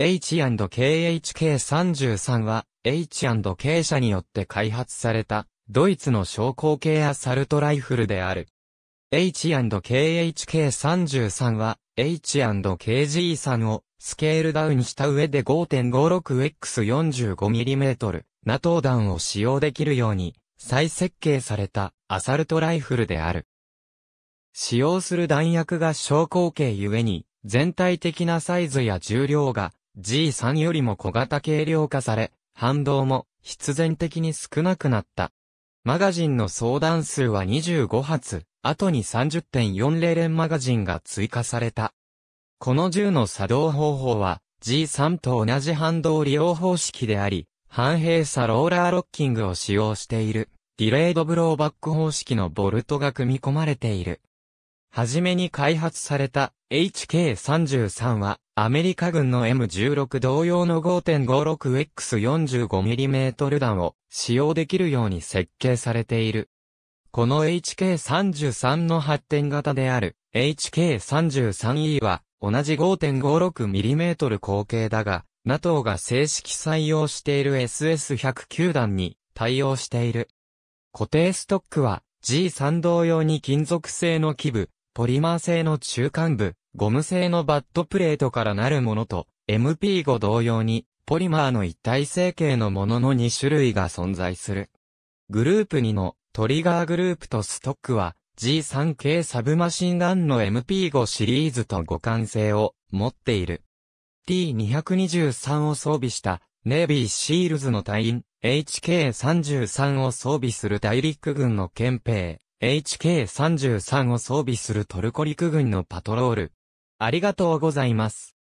H&KHK33 は、H&K 社によって開発された、ドイツの昇降系アサルトライフルである。H&KHK33 は、H&KG3 をスケールダウンした上で 5.56X45mm ナトー弾を使用できるように再設計されたアサルトライフルである。使用する弾薬が昇降系ゆえに全体的なサイズや重量が G3 よりも小型軽量化され、反動も必然的に少なくなった。マガジンの相談数は25発、後に30.40連マガジンが追加された。この銃の作動方法は G3 と同じ反動利用方式であり、反閉鎖ローラーロッキングを使用している、ディレイドブローバック方式のボルトが組み込まれている。はじめに開発された HK33 はアメリカ軍の M16 同様の 5.56X45mm 弾を使用できるように設計されている。この HK33 の発展型である HK33E は同じ 5.56mm 口径だが NATO が正式採用している SS109 弾に対応している。固定ストックは G3 同様に金属製の基部、ポリマー製の中間部、ゴム製のバットプレートからなるものと、MP5 同様に、ポリマーの一体成形のものの2種類が存在する。グループ2のトリガーグループとストックは G3 系サブマシンガンの MP5 シリーズと互換性を持っている。T223 を装備したネイビーシールズの隊員、HK33 を装備する大陸軍の憲兵、HK33 を装備するトルコ陸軍のパトロール。ありがとうございます。